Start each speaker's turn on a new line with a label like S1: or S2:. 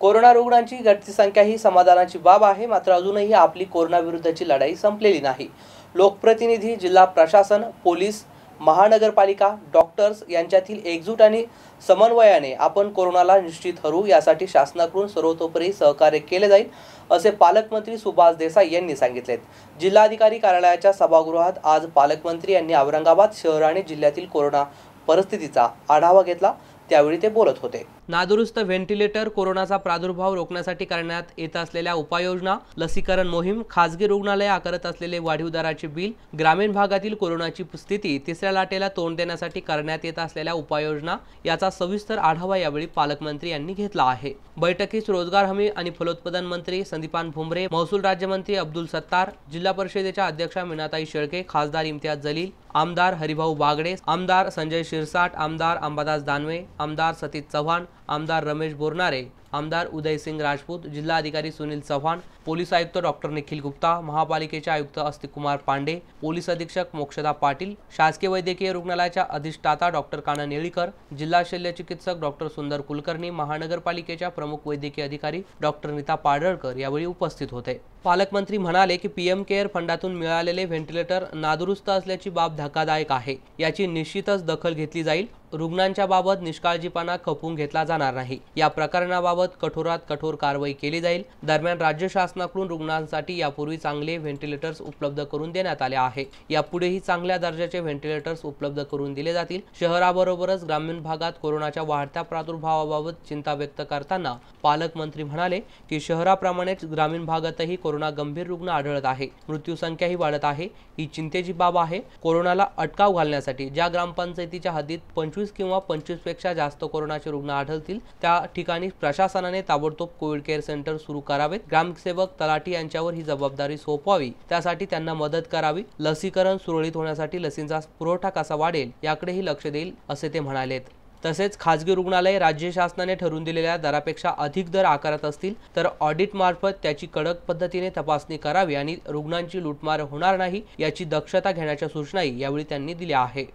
S1: corona रुग्णांची घटती संख्या ही समाधानाची बाब आहे मात्र अजूनही आपली कोरोनाविरुद्धची लढाई संपलेली नाही लोकप्रतिनिधी जिल्हा प्रशासन पोलीस महानगरपालिका डॉक्टर्स यांच्यातील एकजूट आणि समन्वयाने आपण कोरोनाला निश्चित हरू यासाठी शासनाकडून सर्वतोपरी सहकार्य केले जाईल असे पालकमंत्री सुभाष देसाई यांनी सांगितले जिल्हाधिकारी कार्यालयाच्या सभागृहात आज पालकमंत्री यांनी औरंगाबाद शहर आणि जिल्ह्यातील कोरोना परिस्थितीचा आढावा घेतला त्यावेळी ते बोलत होते नादुरुस्त व्हेंटिलेटर कोरोनाचा प्रादुर्भाव रोखण्यासाठी करण्यात येत असलेल्या उपाययोजना लसीकरण मोहीम खासगी रुग्णालय आकारत असलेले वाढीव दराचे बिल ग्रामीण भागातील कोरोनाची स्थिती तिसऱ्या लाटेला तोंड देण्यासाठी करण्यात येत असलेल्या उपाययोजना याचा सविस्तर आढावा यावेळी पालकमंत्री यांनी घेतला आहे बैठकीस रोजगार हमी आणि फलोत्पादन मंत्री संदीपान भुमरे महसूल राज्यमंत्री अब्दुल सत्तार जिल्हा परिषदेच्या अध्यक्षा मीनाताई शेळके खासदार इम्तियाज जलील आमदार हरिभाऊ बागडे आमदार संजय शिरसाट आमदार अंबादास दानवे आमदार सतीश चव्हाण आमदार रमेश बोरनारे आमदार उदयसिंग राजपूत जिल्हाधिकारी सुनील चव्हाण पोलीस आयुक्त डॉक्टर निखिल गुप्ता महापालिकेचे आयुक्त कुमार पांडे पोलीस अधीक्षक मोक्षदा पाटील शासकीय वैद्यकीय रुग्णालयाच्या अधिष्ठाता डॉक्टर काना नेळीकर जिल्हा शल्य चिकित्सक डॉक्टर सुंदर कुलकर्णी महानगरपालिकेच्या प्रमुख वैद्यकीय अधिकारी डॉक्टर नीता पाडळकर यावेळी उपस्थित होते पालकमंत्री म्हणाले की पीएम केअर फंडातून मिळालेले व्हेंटिलेटर नादुरुस्त असल्याची बाब धक्कादायक आहे याची निश्चितच दखल घेतली जाईल रुग्णांच्या बाबत निष्काळजीपणा खपून घेतला जाणार नाही या प्रकरणाबाबत कठोरात कठोर कारवाई केली जाईल दरम्यान राज्य शासनाकडून रुग्णांसाठी यापूर्वी चांगले व्हेंटिलेटर्स उपलब्ध करून देण्यात आले आहे यापुढेही चांगल्या दर्जाचे व्हेंटिलेटर्स उपलब्ध करून दिले जातील शहराबरोबरच ग्रामीण भागात कोरोनाच्या वाढत्या प्रादुर्भावाबाबत चिंता व्यक्त करताना पालकमंत्री म्हणाले की शहराप्रमाणेच ग्रामीण भागातही कोरोना गंभीर रुग्ण आढळत आहे मृत्यूसंख्याही वाढत आहे ही चिंतेची बाब आहे कोरोनाला अटकाव घालण्यासाठी ज्या ग्रामपंचायतीच्या हद्दीत पंचवीस किंवा पंचवीस पेक्षा जास्त कोरोनाचे रुग्ण आढळतील त्या ठिकाणी प्रशासनाने ताबडतोब कोविड केअर सेंटर सुरू करावेत ग्रामसेवक तलाठी यांच्यावर ही जबाबदारी सोपवावी त्यासाठी त्यांना मदत करावी लसीकरण सुरळीत होण्यासाठी लसींचा पुरवठा कसा वाढेल याकडेही लक्ष देईल असे ते म्हणालेत तसेच खाजगी रुग्णालय राज्य शासनाने ठरवून दिलेल्या दरापेक्षा अधिक दर आकारत असतील तर ऑडिटमार्फत त्याची कडक पद्धतीने तपासणी करावी आणि रुग्णांची लूटमार होणार नाही याची दक्षता घेण्याच्या सूचनाही यावेळी त्यांनी दिल्या आहे